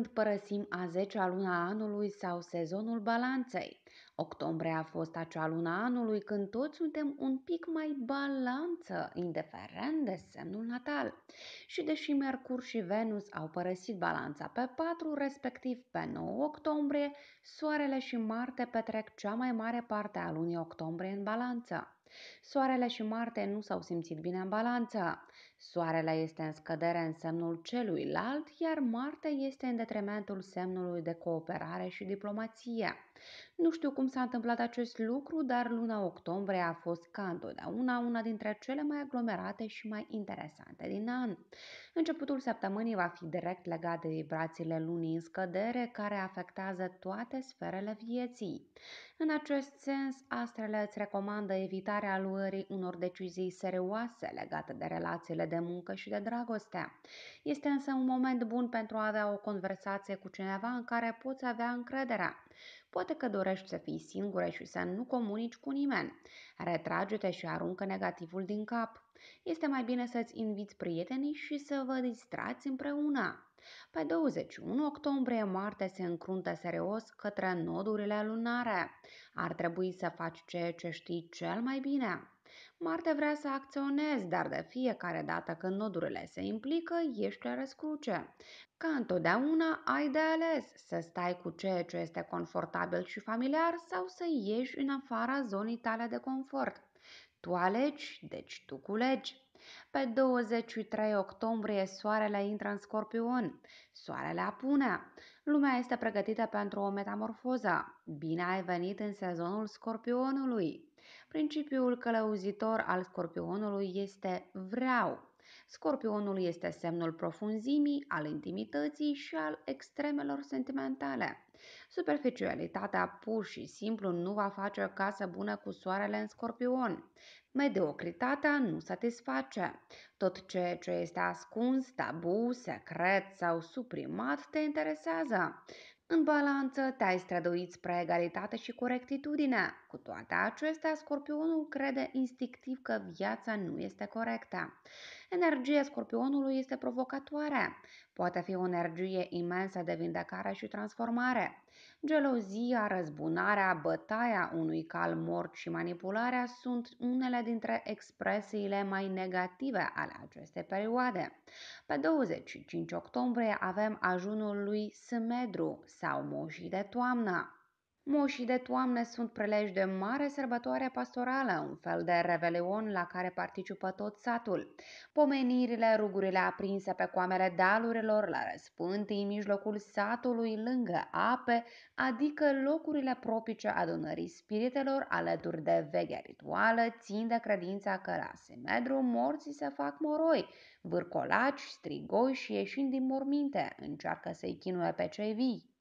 când părăsim a 10-a luna anului sau sezonul balanței. Octombrie a fost acea luna anului când toți suntem un pic mai balanță, indiferent de semnul natal. Și deși Mercur și Venus au părăsit balanța pe 4, respectiv pe 9 octombrie, Soarele și Marte petrec cea mai mare parte a lunii octombrie în balanță. Soarele și Marte nu s-au simțit bine în balanță. Soarele este în scădere în semnul celuilalt, iar Marte este în detrimentul semnului de cooperare și diplomație. Nu știu cum s-a întâmplat acest lucru, dar luna octombrie a fost ca întotdeauna una dintre cele mai aglomerate și mai interesante din an. Începutul săptămânii va fi direct legat de vibrațiile lunii în scădere care afectează toate sferele vieții. În acest sens, astrele îți recomandă evitarea luării unor decizii serioase legate de relațiile de muncă și de dragoste. Este însă un moment bun pentru a avea o conversație cu cineva în care poți avea încredere. Poate că dorești să fii singură și să nu comunici cu nimeni. Retrage-te și aruncă negativul din cap. Este mai bine să-ți inviți prietenii și să vă distrați împreună. Pe 21 octombrie, Marte se încruntă serios către nodurile lunare. Ar trebui să faci ceea ce știi cel mai bine. Marte vrea să acționezi, dar de fiecare dată când nodurile se implică, ești la răscruce. Ca întotdeauna ai de ales să stai cu ceea ce este confortabil și familiar sau să ieși în afara zonei tale de confort. Tu alegi, deci tu culegi. Pe 23 octombrie soarele intră în scorpion, soarele apune, lumea este pregătită pentru o metamorfoză. Bine ai venit în sezonul scorpionului! Principiul călăuzitor al scorpionului este vreau. Scorpionul este semnul profunzimii, al intimității și al extremelor sentimentale. Superficialitatea pur și simplu nu va face o casă bună cu soarele în scorpion. Mediocritatea nu satisface. Tot ceea ce este ascuns, tabu, secret sau suprimat te interesează. În balanță te-ai străduit spre egalitate și corectitudine. Cu toate acestea, scorpionul crede instinctiv că viața nu este corectă. Energia scorpionului este provocatoare. Poate fi o energie imensă de vindecare și transformare. Gelozia, răzbunarea, bătaia unui cal mort și manipularea sunt unele dintre expresiile mai negative ale acestei perioade. Pe 25 octombrie avem ajunul lui Smedru sau moșii de toamnă. Moșii de toamnă sunt preleși de mare sărbătoare pastorală, un fel de revelion la care participă tot satul. Pomenirile, rugurile aprinse pe coamele dalurilor, la răspânti în mijlocul satului, lângă ape, adică locurile propice adunării spiritelor alături de vechea rituală, țin de credința că la semedru morții se fac moroi, vârcolaci, strigoi și ieșind din morminte, încearcă să-i chinuie pe cei vii.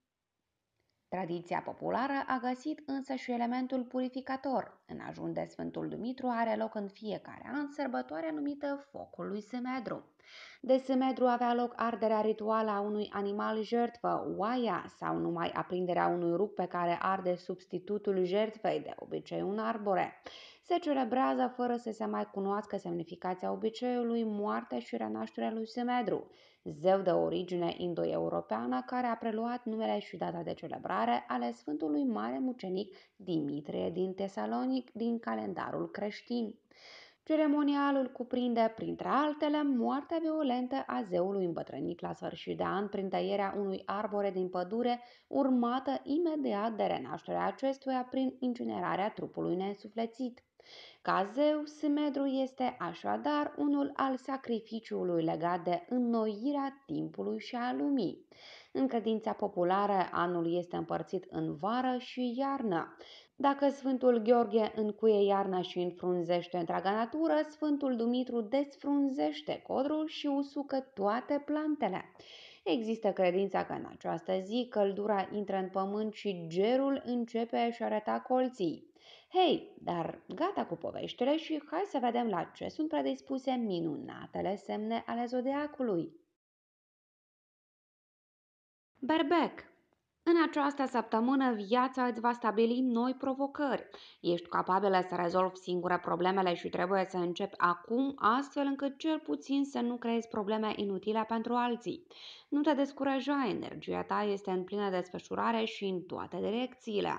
Tradiția populară a găsit însă și elementul purificator. În ajun de Sfântul Dumitru are loc în fiecare an sărbătoarea numită Focul lui Semedru. De Semedru avea loc arderea rituală a unui animal jertfă, oaia, sau numai aprinderea unui rug pe care arde substitutul jertfei, de obicei un arbore se celebrează fără să se mai cunoască semnificația obiceiului, moartea și renașterea lui Semedru, zeu de origine indo-europeană care a preluat numele și data de celebrare ale Sfântului Mare Mucenic Dimitrie din Tesalonic din calendarul creștin. Ceremonialul cuprinde, printre altele, moartea violentă a zeului îmbătrânit la sfârșit de an prin tăierea unui arbore din pădure, urmată imediat de renașterea acestuia prin incinerarea trupului nesuflețit cazeu Simedru este așadar unul al sacrificiului legat de înnoirea timpului și a lumii. În credința populară, anul este împărțit în vară și iarnă. Dacă Sfântul Gheorghe încuie iarna și înfrunzește întreaga natură, Sfântul Dumitru desfrunzește codrul și usucă toate plantele. Există credința că în această zi căldura intră în pământ și gerul începe și arăta colții. Hei, dar gata cu poveștile și hai să vedem la ce sunt predispuse minunatele semne ale zodiacului. Berbec în această săptămână, viața îți va stabili noi provocări. Ești capabilă să rezolvi singură problemele și trebuie să începi acum, astfel încât cel puțin să nu creezi probleme inutile pentru alții. Nu te descuraja, energia ta este în plină desfășurare și în toate direcțiile.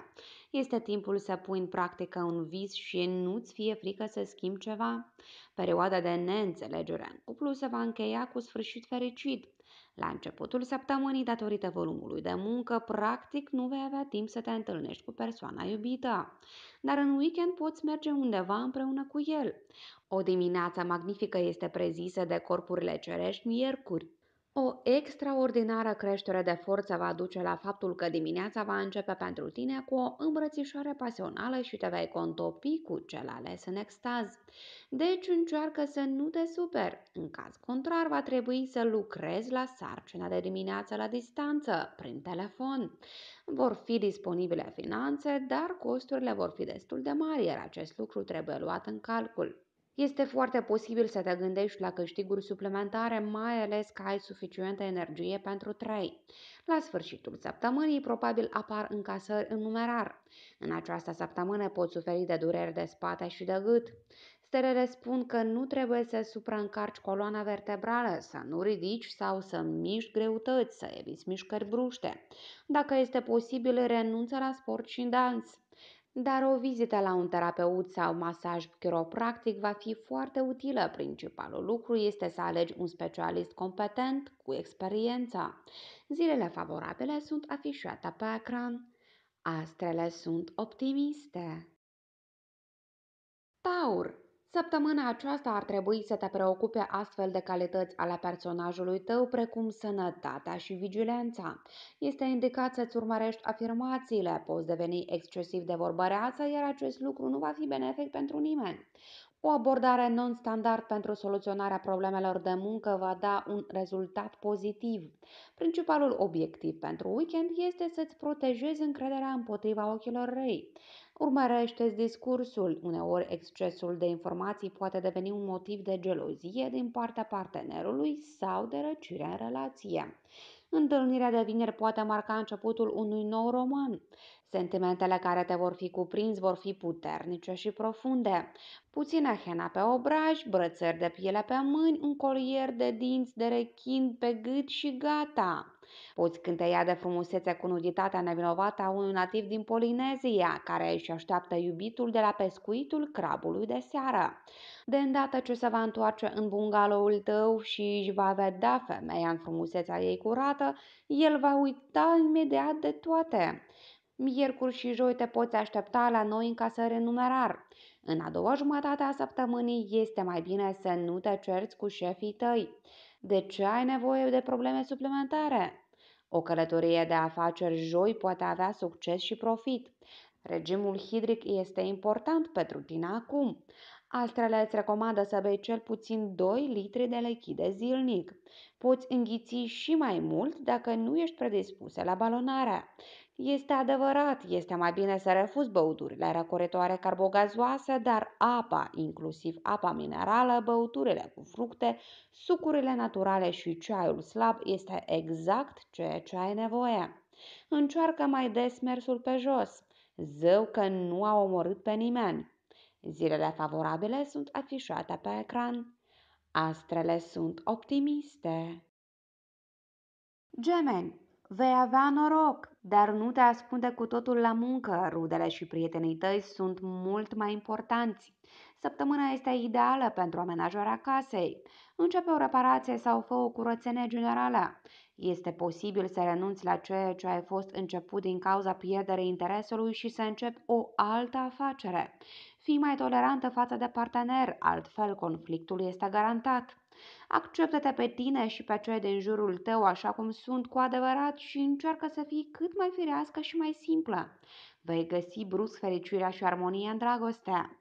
Este timpul să pui în practică un vis și nu-ți fie frică să schimbi ceva. Perioada de neînțelegere în cuplu se va încheia cu sfârșit fericit. La începutul săptămânii, datorită volumului de muncă, practic nu vei avea timp să te întâlnești cu persoana iubită. Dar în weekend poți merge undeva împreună cu el. O dimineață magnifică este prezisă de corpurile cerești miercuri. O extraordinară creștere de forță va duce la faptul că dimineața va începe pentru tine cu o îmbrățișare pasională și te vei contopi cu cel ales în extaz. Deci încearcă să nu te superi. În caz contrar, va trebui să lucrezi la sarcina de dimineață la distanță, prin telefon. Vor fi disponibile finanțe, dar costurile vor fi destul de mari, iar acest lucru trebuie luat în calcul. Este foarte posibil să te gândești la câștiguri suplimentare, mai ales că ai suficientă energie pentru trei. La sfârșitul săptămânii, probabil apar încasări în numerar. În această săptămână poți suferi de dureri de spate și de gât. Stelele spun că nu trebuie să supraîncarci coloana vertebrală, să nu ridici sau să miști greutăți, să eviți mișcări bruște. Dacă este posibil, renunță la sport și dans dar o vizită la un terapeut sau masaj chiropractic va fi foarte utilă. Principalul lucru este să alegi un specialist competent cu experiență. Zilele favorabile sunt afișate pe ecran. Astrele sunt optimiste. Taur Săptămâna aceasta ar trebui să te preocupe astfel de calități ale personajului tău, precum sănătatea și vigilența. Este indicat să-ți urmărești afirmațiile, poți deveni excesiv de vorbăreață, iar acest lucru nu va fi benefic pentru nimeni. O abordare non-standard pentru soluționarea problemelor de muncă va da un rezultat pozitiv. Principalul obiectiv pentru weekend este să-ți protejezi încrederea împotriva ochilor răi. Urmărește discursul. Uneori excesul de informații poate deveni un motiv de gelozie din partea partenerului sau de răcire în relație. Întâlnirea de vineri poate marca începutul unui nou roman. Sentimentele care te vor fi cuprins vor fi puternice și profunde. Puțină hena pe obraj, brățări de piele pe mâini, un colier de dinți de rechin pe gât și gata. Poți cânteia de frumusețe cu nuditatea nevinovată a unui nativ din Polinezia, care își așteaptă iubitul de la pescuitul crabului de seară. De îndată ce se va întoarce în bungaloul tău și își va vedea femeia în frumusețea ei curată, el va uita imediat de toate. Miercuri și joi te poți aștepta la noi în casă numerar. În a doua jumătate a săptămânii este mai bine să nu te cerți cu șefii tăi. De ce ai nevoie de probleme suplimentare? O călătorie de afaceri joi poate avea succes și profit. Regimul hidric este important pentru tine acum. Astrele îți recomandă să bei cel puțin 2 litri de lichide zilnic. Poți înghiți și mai mult dacă nu ești predispusă la balonarea. Este adevărat, este mai bine să refuzi băuturile răcoritoare carbogazoase, dar apa, inclusiv apa minerală, băuturile cu fructe, sucurile naturale și ceaiul slab este exact ceea ce ai nevoie. Încearcă mai des mersul pe jos. Zău că nu a omorât pe nimeni. Zilele favorabile sunt afișate pe ecran. Astrele sunt optimiste. Gemeni, vei avea noroc, dar nu te ascunde cu totul la muncă. Rudele și prietenii tăi sunt mult mai importanți. Săptămâna este ideală pentru amenajarea casei. Începe o reparație sau fă o curățenie generală. Este posibil să renunți la ceea ce ai fost început din cauza pierderii interesului și să începi o altă afacere. Fii mai tolerantă față de partener, altfel conflictul este garantat. Acceptă-te pe tine și pe cei din jurul tău așa cum sunt cu adevărat și încearcă să fii cât mai firească și mai simplă. Vei găsi brusc fericirea și armonia în dragoste.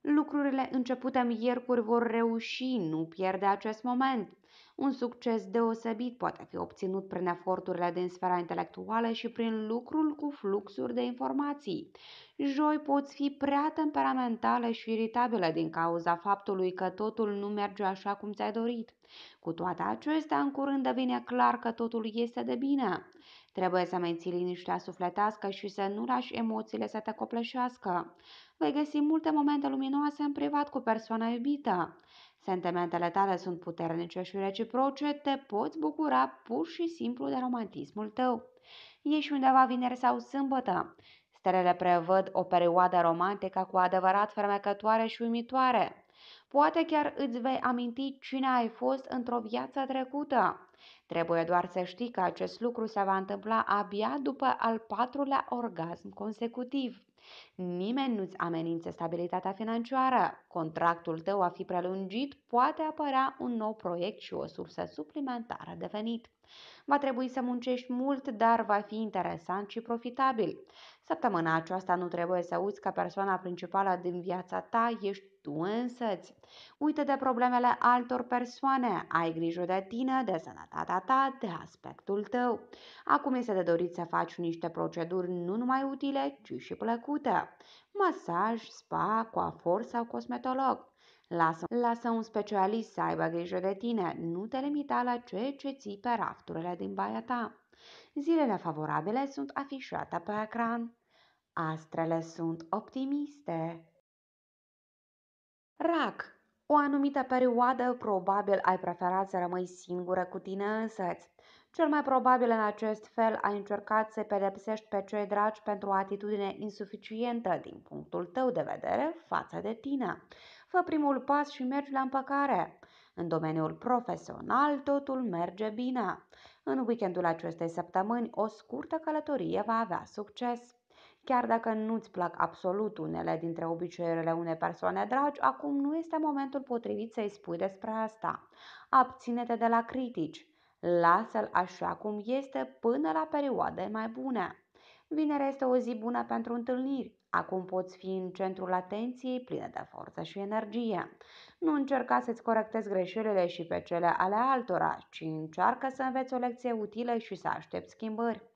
Lucrurile începute miercuri vor reuși, nu pierde acest moment. Un succes deosebit poate fi obținut prin eforturile din sfera intelectuală și prin lucrul cu fluxuri de informații. Joi poți fi prea temperamentală și iritabilă din cauza faptului că totul nu merge așa cum ți-ai dorit. Cu toate acestea, în curând devine clar că totul este de bine. Trebuie să menții liniștea sufletească și să nu lași emoțiile să te copleșească. Vei găsi multe momente luminoase în privat cu persoana iubită. Sentimentele tale sunt puternice și reciproce, te poți bucura pur și simplu de romantismul tău. Ești undeva vineri sau sâmbătă. Stelele prevăd o perioadă romantică cu adevărat fermecătoare și uimitoare. Poate chiar îți vei aminti cine ai fost într-o viață trecută. Trebuie doar să știi că acest lucru se va întâmpla abia după al patrulea orgasm consecutiv. Nimeni nu-ți amenință stabilitatea financiară. Contractul tău a fi prelungit, poate apărea un nou proiect și o sursă suplimentară de venit. Va trebui să muncești mult, dar va fi interesant și profitabil. Săptămâna aceasta nu trebuie să uiți că persoana principală din viața ta ești tu însăți. Uită de problemele altor persoane, ai grijă de tine, de sănătatea ta, de aspectul tău. Acum este de dorit să faci niște proceduri nu numai utile, ci și plăcute. Masaj, spa, coafor sau cosmetolog. Lasă, lasă un specialist să aibă grijă de tine, nu te limita la ce ce ții pe rafturile din baia ta. Zilele favorabile sunt afișate pe ecran. Astrele sunt optimiste. Rac, o anumită perioadă probabil ai preferat să rămâi singură cu tine însăți. Cel mai probabil în acest fel ai încercat să pedepsești pe cei dragi pentru o atitudine insuficientă din punctul tău de vedere față de tine. Fă primul pas și mergi la împăcare. În domeniul profesional totul merge bine. În weekendul acestei săptămâni o scurtă călătorie va avea succes. Chiar dacă nu-ți plac absolut unele dintre obiceiurile unei persoane dragi, acum nu este momentul potrivit să-i spui despre asta. Abține-te de la critici. Lasă-l așa cum este până la perioade mai bune. Vinerea este o zi bună pentru întâlniri. Acum poți fi în centrul atenției, plină de forță și energie. Nu încerca să-ți corectezi greșelile și pe cele ale altora, ci încearcă să înveți o lecție utilă și să aștepți schimbări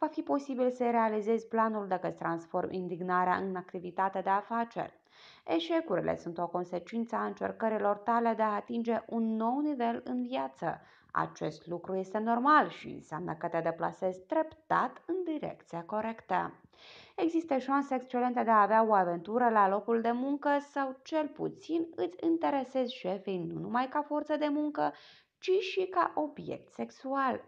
va fi posibil să realizezi planul dacă îți transformi indignarea în activitate de afaceri. Eșecurile sunt o consecință a încercărilor tale de a atinge un nou nivel în viață. Acest lucru este normal și înseamnă că te deplasezi treptat în direcția corectă. Există șanse excelente de a avea o aventură la locul de muncă sau cel puțin îți interesezi șefii nu numai ca forță de muncă, ci și ca obiect sexual.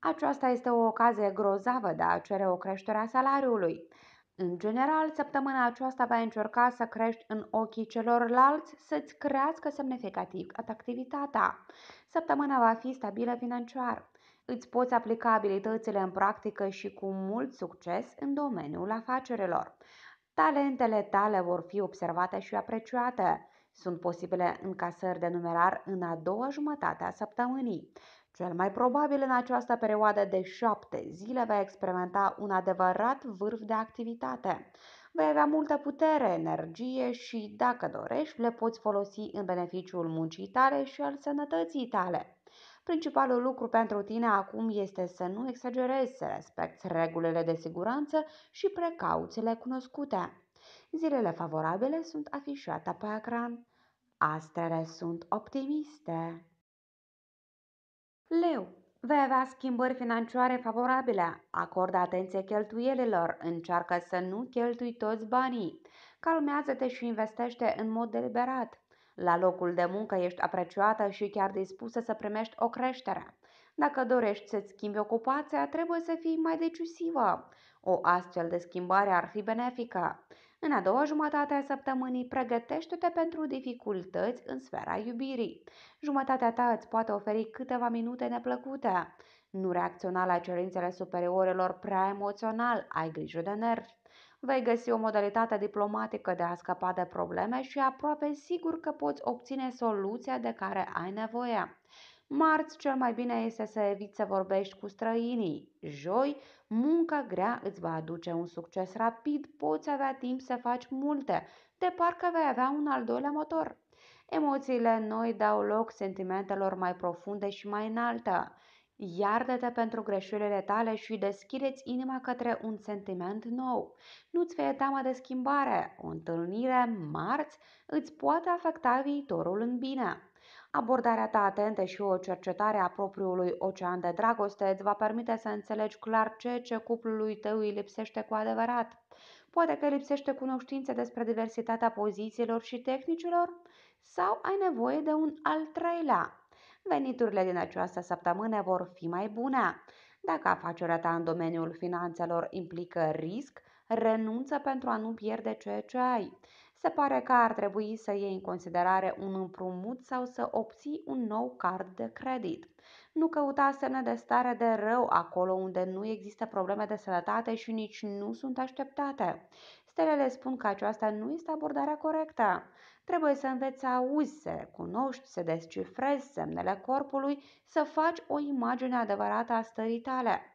Aceasta este o ocazie grozavă de a cere o creștere a salariului. În general, săptămâna aceasta va încerca să crești în ochii celorlalți, să-ți crească semnificativ activitatea. Săptămâna va fi stabilă financiar. Îți poți aplica abilitățile în practică și cu mult succes în domeniul afacerilor. Talentele tale vor fi observate și apreciate. Sunt posibile încasări de numerar în a doua jumătate a săptămânii. Cel mai probabil în această perioadă de șapte zile vei experimenta un adevărat vârf de activitate. Vei avea multă putere, energie și, dacă dorești, le poți folosi în beneficiul muncii tale și al sănătății tale. Principalul lucru pentru tine acum este să nu exagerezi, să respecti regulile de siguranță și precauțiile cunoscute. Zilele favorabile sunt afișate pe ecran. Astele sunt optimiste. Leu, vei avea schimbări financiare favorabile, acordă atenție cheltuielilor, încearcă să nu cheltui toți banii, calmează-te și investește în mod deliberat. La locul de muncă ești apreciată și chiar dispusă să primești o creștere. Dacă dorești să-ți schimbi ocupația, trebuie să fii mai decisivă. O astfel de schimbare ar fi benefică. În a doua jumătate a săptămânii, pregătește-te pentru dificultăți în sfera iubirii. Jumătatea ta îți poate oferi câteva minute neplăcute. Nu reacționa la cerințele superiorilor prea emoțional, ai grijă de nervi. Vei găsi o modalitate diplomatică de a scăpa de probleme și aproape sigur că poți obține soluția de care ai nevoie. Marți cel mai bine este să eviți să vorbești cu străinii. Joi, munca grea îți va aduce un succes rapid, poți avea timp să faci multe, de parcă vei avea un al doilea motor. Emoțiile noi dau loc sentimentelor mai profunde și mai înalte. iardă te pentru greșelile tale și deschideți inima către un sentiment nou. Nu-ți fie teamă de schimbare. O întâlnire marți îți poate afecta viitorul în bine. Abordarea ta atentă și o cercetare a propriului ocean de dragoste îți va permite să înțelegi clar ce ce cuplului tău îi lipsește cu adevărat. Poate că lipsește cunoștințe despre diversitatea pozițiilor și tehnicilor sau ai nevoie de un al treilea. Veniturile din această săptămână vor fi mai bune. Dacă afacerea ta în domeniul finanțelor implică risc, renunță pentru a nu pierde ceea ce ai se pare că ar trebui să iei în considerare un împrumut sau să obții un nou card de credit. Nu căuta semne de stare de rău acolo unde nu există probleme de sănătate și nici nu sunt așteptate. Stelele spun că aceasta nu este abordarea corectă. Trebuie să înveți să auzi, să recunoști, să descifrezi semnele corpului, să faci o imagine adevărată a stării tale.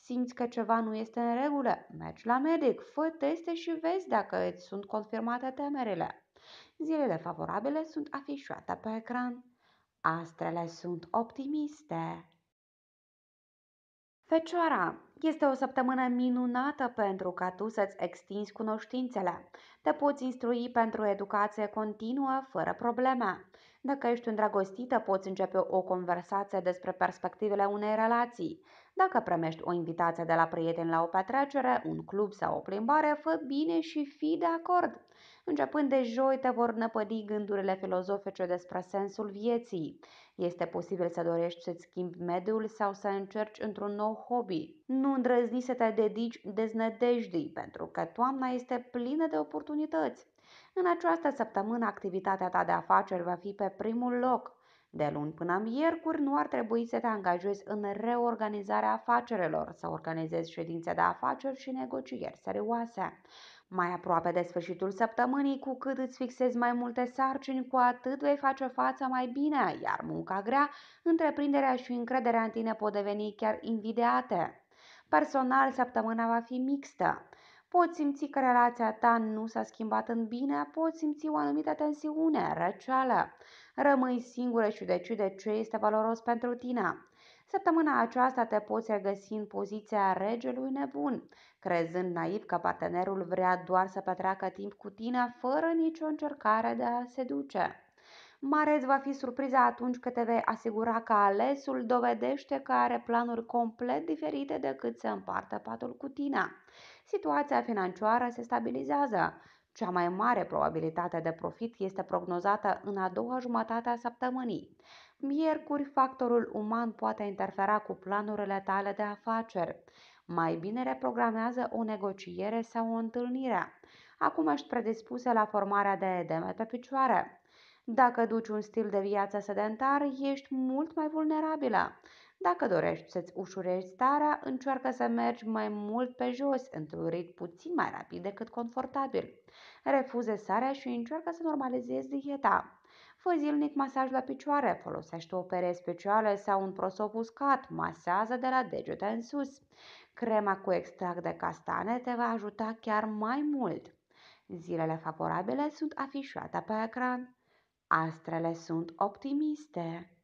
Simți că ceva nu este în regulă? Mergi la medic, fă teste și vezi dacă îți sunt confirmate temerile. Zilele favorabile sunt afișate pe ecran. Astrele sunt optimiste. Fecioara, este o săptămână minunată pentru ca tu să-ți extinzi cunoștințele. Te poți instrui pentru o educație continuă, fără probleme. Dacă ești îndrăgostită, poți începe o conversație despre perspectivele unei relații. Dacă primești o invitație de la prieteni la o petrecere, un club sau o plimbare, fă bine și fii de acord. Începând de joi te vor năpădi gândurile filozofice despre sensul vieții. Este posibil să dorești să-ți schimbi mediul sau să încerci într-un nou hobby. Nu îndrăzni să te dedici deznădejdii, pentru că toamna este plină de oportunități. În această săptămână, activitatea ta de afaceri va fi pe primul loc. De luni până miercuri nu ar trebui să te angajezi în reorganizarea afacerilor, să organizezi ședințe de afaceri și negocieri serioase. Mai aproape de sfârșitul săptămânii, cu cât îți fixezi mai multe sarcini, cu atât vei face față mai bine, iar munca grea, întreprinderea și încrederea în tine pot deveni chiar invidiate. Personal, săptămâna va fi mixtă. Poți simți că relația ta nu s-a schimbat în bine, poți simți o anumită tensiune, răceală. Rămâi singură și decide de ce este valoros pentru tine. Săptămâna aceasta te poți regăsi în poziția regelui nebun, crezând naiv că partenerul vrea doar să petreacă timp cu tine fără nicio încercare de a seduce. Mare îți va fi surpriza atunci când te vei asigura că alesul dovedește că are planuri complet diferite decât să împartă patul cu tine situația financiară se stabilizează. Cea mai mare probabilitate de profit este prognozată în a doua jumătate a săptămânii. Miercuri, factorul uman poate interfera cu planurile tale de afaceri. Mai bine reprogramează o negociere sau o întâlnire. Acum ești predispusă la formarea de edeme pe picioare. Dacă duci un stil de viață sedentar, ești mult mai vulnerabilă. Dacă dorești să-ți ușurezi starea, încearcă să mergi mai mult pe jos, într-un ritm puțin mai rapid decât confortabil. Refuze sarea și încearcă să normalizezi dieta. Fă zilnic masaj la picioare, folosește o pere specială sau un prosop uscat, masează de la degete în sus. Crema cu extract de castane te va ajuta chiar mai mult. Zilele favorabile sunt afișate pe ecran. Astrele sunt optimiste.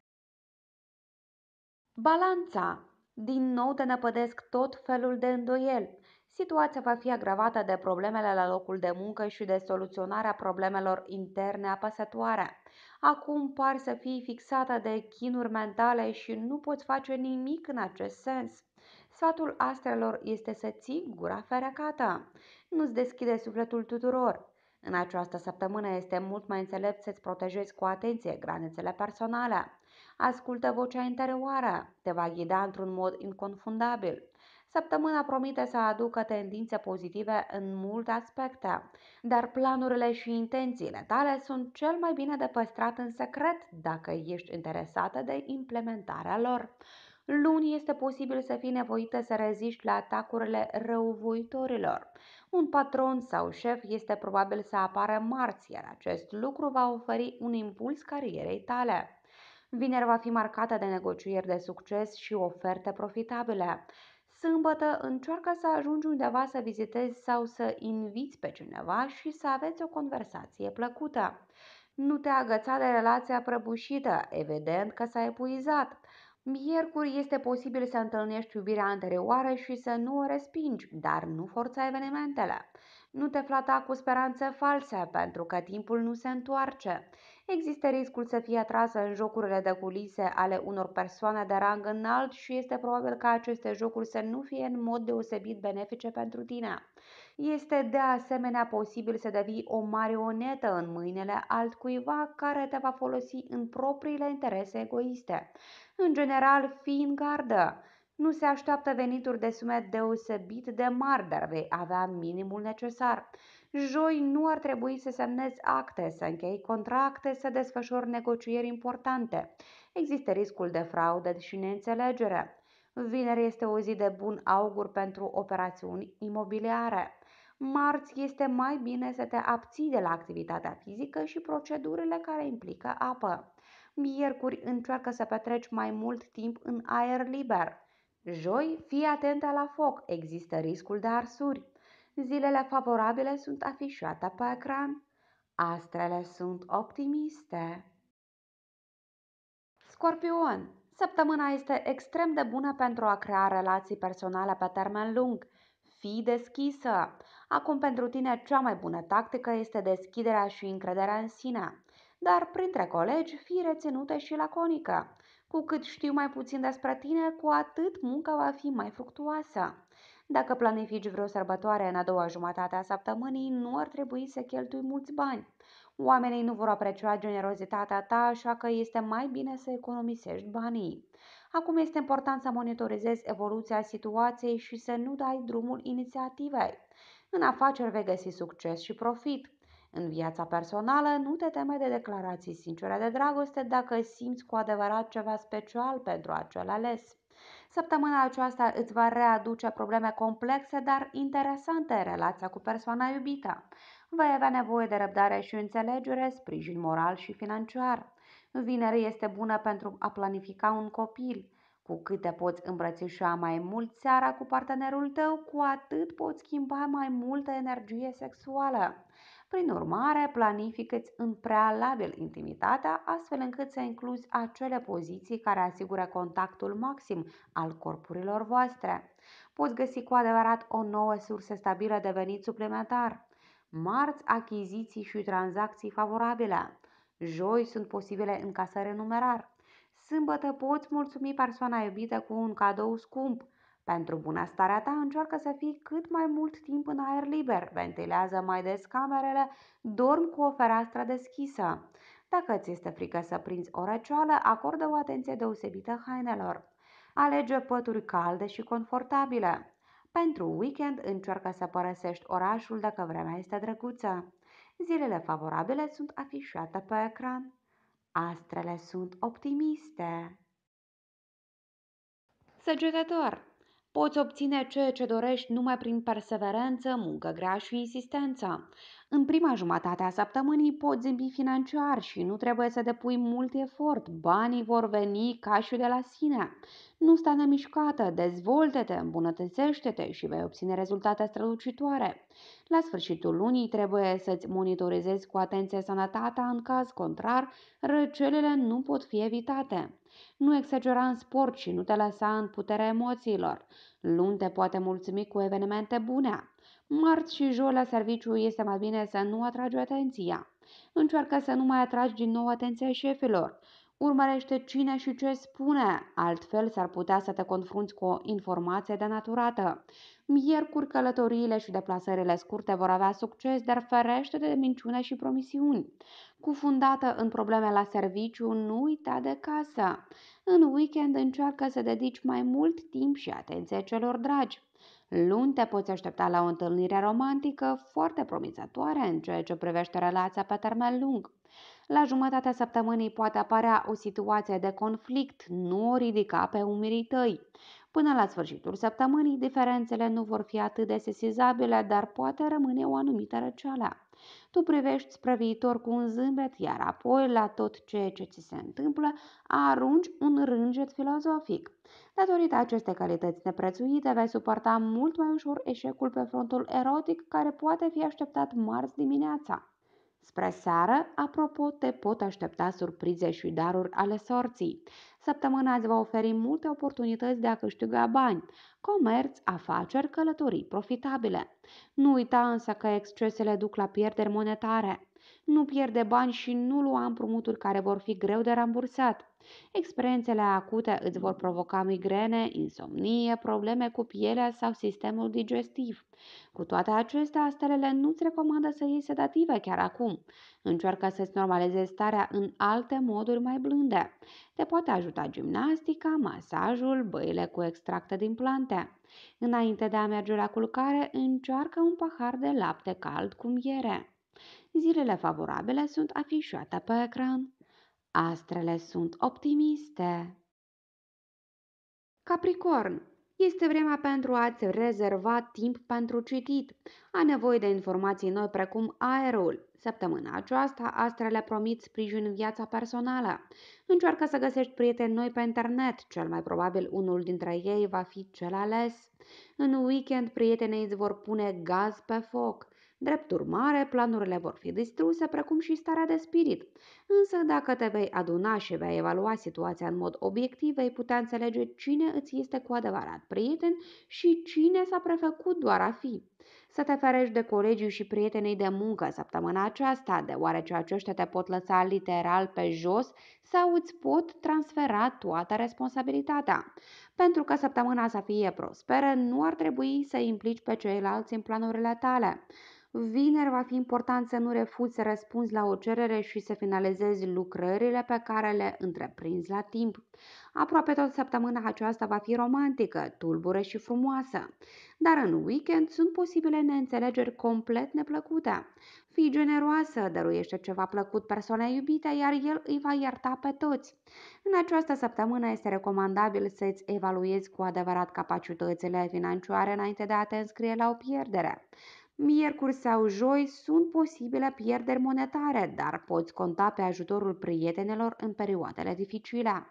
Balanța. Din nou te năpădesc tot felul de îndoiel. Situația va fi agravată de problemele la locul de muncă și de soluționarea problemelor interne apăsătoare. Acum par să fii fixată de chinuri mentale și nu poți face nimic în acest sens. Sfatul astrelor este să ții gura ferecată. Nu-ți deschide sufletul tuturor. În această săptămână este mult mai înțelept să-ți protejezi cu atenție granițele personale. Ascultă vocea interioară, te va ghida într-un mod inconfundabil. Săptămâna promite să aducă tendințe pozitive în multe aspecte, dar planurile și intențiile tale sunt cel mai bine de păstrat în secret dacă ești interesată de implementarea lor. Luni este posibil să fii nevoită să reziști la atacurile răuvoitorilor. Un patron sau șef este probabil să apară marți, iar acest lucru va oferi un impuls carierei tale. Vineri va fi marcată de negocieri de succes și oferte profitabile. Sâmbătă încearcă să ajungi undeva să vizitezi sau să inviți pe cineva și să aveți o conversație plăcută. Nu te agăța de relația prăbușită, evident că s-a epuizat. Miercuri este posibil să întâlnești iubirea anterioară și să nu o respingi, dar nu forța evenimentele. Nu te flata cu speranțe false, pentru că timpul nu se întoarce. Există riscul să fie atrasă în jocurile de culise ale unor persoane de rang înalt și este probabil ca aceste jocuri să nu fie în mod deosebit benefice pentru tine. Este de asemenea posibil să devii o marionetă în mâinile altcuiva care te va folosi în propriile interese egoiste. În general, fii în gardă. Nu se așteaptă venituri de sume deosebit de mari, dar vei avea minimul necesar. Joi nu ar trebui să semnezi acte, să închei contracte, să desfășori negocieri importante. Există riscul de fraudă și neînțelegere. Vineri este o zi de bun augur pentru operațiuni imobiliare. Marți este mai bine să te abții de la activitatea fizică și procedurile care implică apă. Miercuri încearcă să petreci mai mult timp în aer liber. Joi, fii atentă la foc, există riscul de arsuri. Zilele favorabile sunt afișate pe ecran. Astrele sunt optimiste. Scorpion, săptămâna este extrem de bună pentru a crea relații personale pe termen lung fii deschisă. Acum pentru tine cea mai bună tactică este deschiderea și încrederea în sine. Dar printre colegi fii reținută și laconică. Cu cât știu mai puțin despre tine, cu atât munca va fi mai fructuoasă. Dacă planifici vreo sărbătoare în a doua jumătate a săptămânii, nu ar trebui să cheltui mulți bani. Oamenii nu vor aprecia generozitatea ta, așa că este mai bine să economisești banii. Acum este important să monitorizezi evoluția situației și să nu dai drumul inițiativei. În afaceri vei găsi succes și profit. În viața personală, nu te teme de declarații sincere de dragoste dacă simți cu adevărat ceva special pentru acel ales. Săptămâna aceasta îți va readuce probleme complexe, dar interesante în relația cu persoana iubită. Vei avea nevoie de răbdare și înțelegere, sprijin moral și financiar. Vinere este bună pentru a planifica un copil. Cu cât te poți îmbrățișa mai mult seara cu partenerul tău, cu atât poți schimba mai multă energie sexuală. Prin urmare, planifică-ți în prealabil intimitatea, astfel încât să incluzi acele poziții care asigură contactul maxim al corpurilor voastre. Poți găsi cu adevărat o nouă sursă stabilă de venit suplimentar. Marți achiziții și tranzacții favorabile. Joi sunt posibile încasări în numerar. Sâmbătă poți mulțumi persoana iubită cu un cadou scump. Pentru bunăstarea ta încearcă să fii cât mai mult timp în aer liber, ventilează mai des camerele, dorm cu o fereastră deschisă. Dacă ți este frică să prinzi o răceală, acordă o atenție deosebită hainelor. Alege pături calde și confortabile. Pentru weekend încearcă să părăsești orașul dacă vremea este drăguță. Zilele favorabile sunt afișate pe ecran. Astrele sunt optimiste. Săgetător Poți obține ceea ce dorești numai prin perseverență, muncă grea și insistență. În prima jumătate a săptămânii poți zâmbi financiar și nu trebuie să depui mult efort. Banii vor veni ca și de la sine. Nu sta nemișcată, dezvoltă-te, îmbunătățește-te și vei obține rezultate strălucitoare. La sfârșitul lunii trebuie să-ți monitorizezi cu atenție sănătatea, în caz contrar, răcelele nu pot fi evitate. Nu exagera în sport și nu te lăsa în puterea emoțiilor. Luni te poate mulțumi cu evenimente bune. Marți și joi la serviciu este mai bine să nu atragi atenția. Încearcă să nu mai atragi din nou atenția șefilor. Urmărește cine și ce spune, altfel s-ar putea să te confrunți cu o informație denaturată. Miercuri, călătoriile și deplasările scurte vor avea succes, dar ferește de minciune și promisiuni. Cufundată în probleme la serviciu, nu uita de casă. În weekend încearcă să dedici mai mult timp și atenție celor dragi. Luni te poți aștepta la o întâlnire romantică foarte promițătoare în ceea ce privește relația pe termen lung. La jumătatea săptămânii poate apărea o situație de conflict, nu o ridica pe umirii tăi. Până la sfârșitul săptămânii, diferențele nu vor fi atât de sesizabile, dar poate rămâne o anumită răceală. Tu privești spre viitor cu un zâmbet, iar apoi, la tot ceea ce ți se întâmplă, arunci un rânget filozofic. Datorită acestei calități neprețuite, vei suporta mult mai ușor eșecul pe frontul erotic care poate fi așteptat marți dimineața. Spre seară, apropo, te pot aștepta surprize și daruri ale sorții. Săptămâna îți va oferi multe oportunități de a câștiga bani, comerț, afaceri, călătorii profitabile. Nu uita însă că excesele duc la pierderi monetare nu pierde bani și nu lua împrumuturi care vor fi greu de rambursat. Experiențele acute îți vor provoca migrene, insomnie, probleme cu pielea sau sistemul digestiv. Cu toate acestea, stelele nu-ți recomandă să iei sedative chiar acum. Încearcă să-ți normalizezi starea în alte moduri mai blânde. Te poate ajuta gimnastica, masajul, băile cu extracte din plante. Înainte de a merge la culcare, încearcă un pahar de lapte cald cu miere zilele favorabile sunt afișate pe ecran. Astrele sunt optimiste. Capricorn, este vremea pentru a-ți rezerva timp pentru citit. Ai nevoie de informații noi precum aerul. Săptămâna aceasta, astrele promit sprijin în viața personală. Încearcă să găsești prieteni noi pe internet, cel mai probabil unul dintre ei va fi cel ales. În weekend, prietenii îți vor pune gaz pe foc. Drept urmare, planurile vor fi distruse, precum și starea de spirit. Însă, dacă te vei aduna și vei evalua situația în mod obiectiv, vei putea înțelege cine îți este cu adevărat prieten și cine s-a prefăcut doar a fi. Să te ferești de colegii și prietenii de muncă săptămâna aceasta, deoarece aceștia te pot lăsa literal pe jos sau îți pot transfera toată responsabilitatea. Pentru că săptămâna să fie prosperă, nu ar trebui să implici pe ceilalți în planurile tale. Vineri va fi important să nu refuzi să răspunzi la o cerere și să finalizezi lucrările pe care le întreprinzi la timp. Aproape tot săptămâna aceasta va fi romantică, tulbure și frumoasă, dar în weekend sunt posibile neînțelegeri complet neplăcute. Fii generoasă, dăruiește ceva plăcut persoanei iubite, iar el îi va ierta pe toți. În această săptămână este recomandabil să-ți evaluezi cu adevărat capacitățile financiare înainte de a te înscrie la o pierdere. Miercuri sau joi sunt posibile pierderi monetare, dar poți conta pe ajutorul prietenelor în perioadele dificile.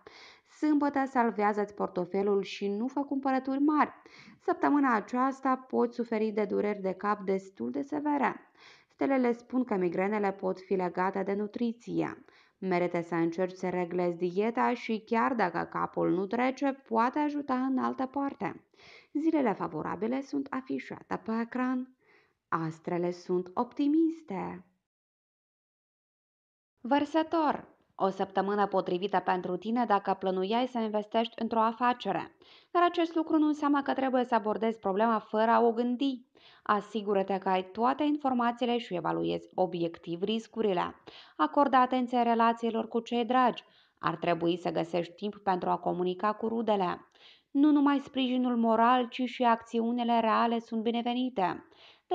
Sâmbătă salvează-ți portofelul și nu fă cumpărături mari. Săptămâna aceasta poți suferi de dureri de cap destul de severe. Stelele spun că migrenele pot fi legate de nutriție. Merite să încerci să reglezi dieta și chiar dacă capul nu trece, poate ajuta în altă parte. Zilele favorabile sunt afișate pe ecran. Astrele sunt optimiste. Vărsător o săptămână potrivită pentru tine dacă plănuiai să investești într-o afacere. Dar acest lucru nu înseamnă că trebuie să abordezi problema fără a o gândi. Asigură-te că ai toate informațiile și evaluezi obiectiv riscurile. Acordă atenție relațiilor cu cei dragi. Ar trebui să găsești timp pentru a comunica cu rudele. Nu numai sprijinul moral, ci și acțiunile reale sunt binevenite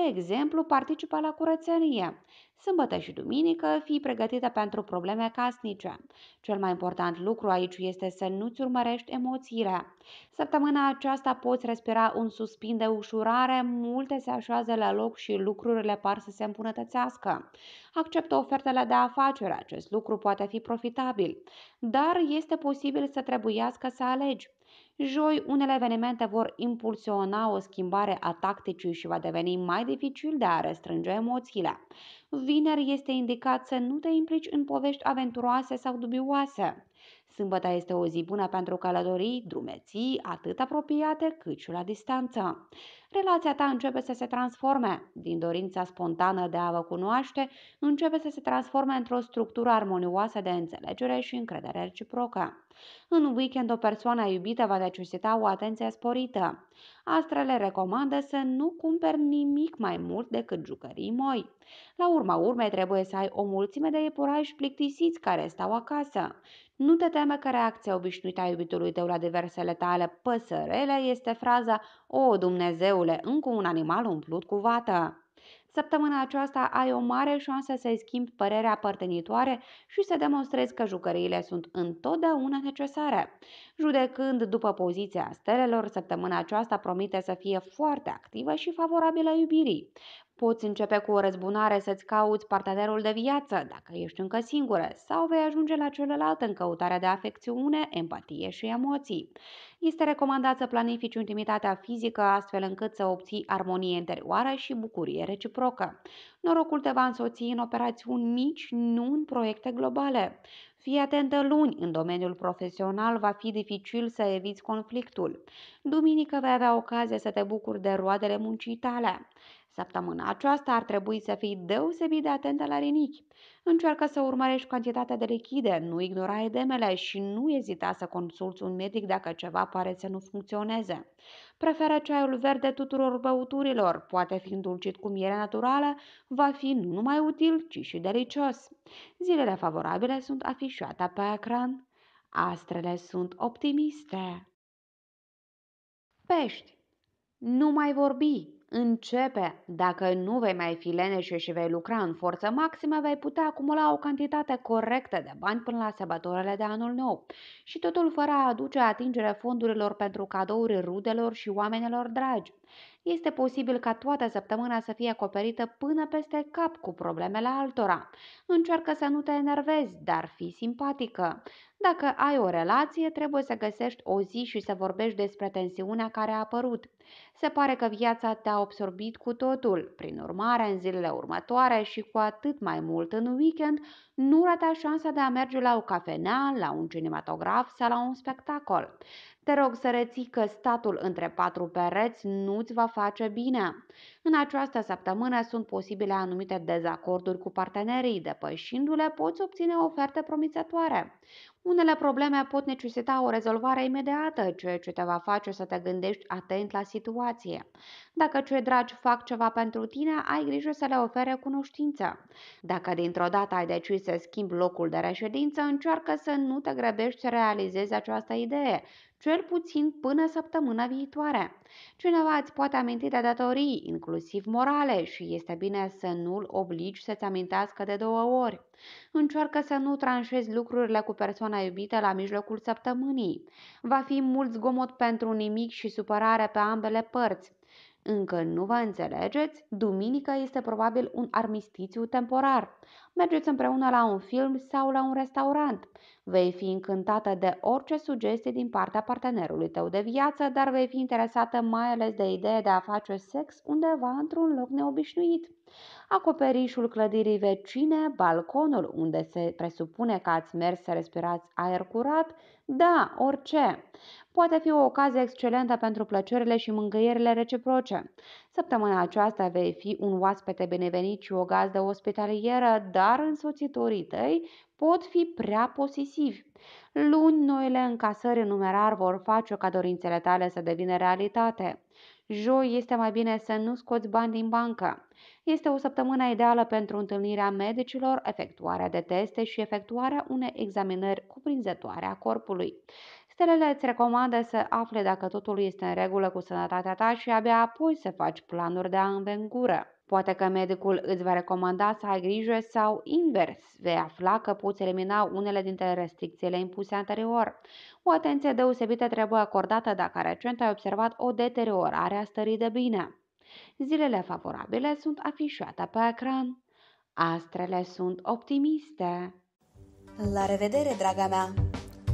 exemplu, participa la curățenie. Sâmbătă și duminică, fii pregătită pentru probleme casnice. Cel mai important lucru aici este să nu-ți urmărești emoțiile. Săptămâna aceasta poți respira un suspin de ușurare, multe se așează la loc și lucrurile par să se îmbunătățească. Acceptă ofertele de afacere, acest lucru poate fi profitabil, dar este posibil să trebuiască să alegi. Joi, unele evenimente vor impulsiona o schimbare a tacticii și va deveni mai dificil de a restrânge emoțiile vineri este indicat să nu te implici în povești aventuroase sau dubioase. Sâmbăta este o zi bună pentru călătorii, drumeții, atât apropiate cât și la distanță. Relația ta începe să se transforme. Din dorința spontană de a vă cunoaște, începe să se transforme într-o structură armonioasă de înțelegere și încredere reciprocă. În weekend, o persoană iubită va necesita o atenție sporită. Astrele recomandă să nu cumperi nimic mai mult decât jucării moi. La urma urmei, trebuie să ai o mulțime de iepurași plictisiți care stau acasă. Nu te teme că reacția obișnuită a iubitului tău la diversele tale păsărele este fraza O, Dumnezeule, încă un animal umplut cu vată. Săptămâna aceasta ai o mare șansă să-i schimbi părerea părtenitoare și să demonstrezi că jucăriile sunt întotdeauna necesare. Judecând după poziția stelelor, săptămâna aceasta promite să fie foarte activă și favorabilă iubirii. Poți începe cu o răzbunare să-ți cauți partenerul de viață, dacă ești încă singură, sau vei ajunge la celălalt în căutarea de afecțiune, empatie și emoții. Este recomandat să planifici intimitatea fizică astfel încât să obții armonie interioară și bucurie reciprocă. Norocul te va însoți în operațiuni mici, nu în proiecte globale. Fii atentă luni, în domeniul profesional va fi dificil să eviți conflictul. Duminică vei avea ocazie să te bucuri de roadele muncii tale. Săptămâna aceasta ar trebui să fii deosebit de atentă la rinichi. Încearcă să urmărești cantitatea de lichide, nu ignora edemele și nu ezita să consulți un medic dacă ceva pare să nu funcționeze. Preferă ceaiul verde tuturor băuturilor, poate fi îndulcit cu miere naturală, va fi nu numai util, ci și delicios. Zilele favorabile sunt afișate pe ecran. Astrele sunt optimiste. Pești. Nu mai vorbi, Începe! Dacă nu vei mai fi leneșe și vei lucra în forță maximă, vei putea acumula o cantitate corectă de bani până la sărbătorile de anul nou și totul fără a aduce atingere fondurilor pentru cadouri rudelor și oamenilor dragi este posibil ca toată săptămâna să fie acoperită până peste cap cu problemele altora. Încearcă să nu te enervezi, dar fi simpatică. Dacă ai o relație, trebuie să găsești o zi și să vorbești despre tensiunea care a apărut. Se pare că viața te-a absorbit cu totul. Prin urmare, în zilele următoare și cu atât mai mult în weekend, nu rata șansa de a merge la o cafenea, la un cinematograf sau la un spectacol. Te rog să reții că statul între patru pereți nu-ți va face bine. În această săptămână sunt posibile anumite dezacorduri cu partenerii, depășindu-le poți obține oferte promițătoare. Unele probleme pot necesita o rezolvare imediată, ceea ce te va face să te gândești atent la situație. Dacă cei dragi fac ceva pentru tine, ai grijă să le ofere cunoștință. Dacă dintr-o dată ai decis să schimbi locul de reședință, încearcă să nu te grăbești să realizezi această idee, cel puțin până săptămâna viitoare. Cineva îți poate aminti de datorii, inclusiv morale, și este bine să nu-l obligi să-ți amintească de două ori. Încearcă să nu tranșezi lucrurile cu persoane persoana iubită la mijlocul săptămânii. Va fi mult zgomot pentru nimic și supărare pe ambele părți. Încă nu vă înțelegeți? Duminica este probabil un armistițiu temporar mergeți împreună la un film sau la un restaurant. Vei fi încântată de orice sugestie din partea partenerului tău de viață, dar vei fi interesată mai ales de ideea de a face sex undeva într-un loc neobișnuit. Acoperișul clădirii vecine, balconul unde se presupune că ați mers să respirați aer curat, da, orice. Poate fi o ocazie excelentă pentru plăcerile și mângâierile reciproce. Săptămâna aceasta vei fi un oaspete binevenit și o gazdă ospitalieră, dar însoțitorii tăi pot fi prea posesivi. Luni, noile încasări în numerar vor face ca dorințele tale să devină realitate. Joi este mai bine să nu scoți bani din bancă. Este o săptămână ideală pentru întâlnirea medicilor, efectuarea de teste și efectuarea unei examinări cuprinzătoare a corpului. Stelele îți recomandă să afle dacă totul este în regulă cu sănătatea ta și abia apoi să faci planuri de a învengură. Poate că medicul îți va recomanda să ai grijă sau invers, vei afla că poți elimina unele dintre restricțiile impuse anterior. O atenție deosebită trebuie acordată dacă recent ai observat o deteriorare a stării de bine. Zilele favorabile sunt afișate pe ecran. Astrele sunt optimiste. La revedere, draga mea!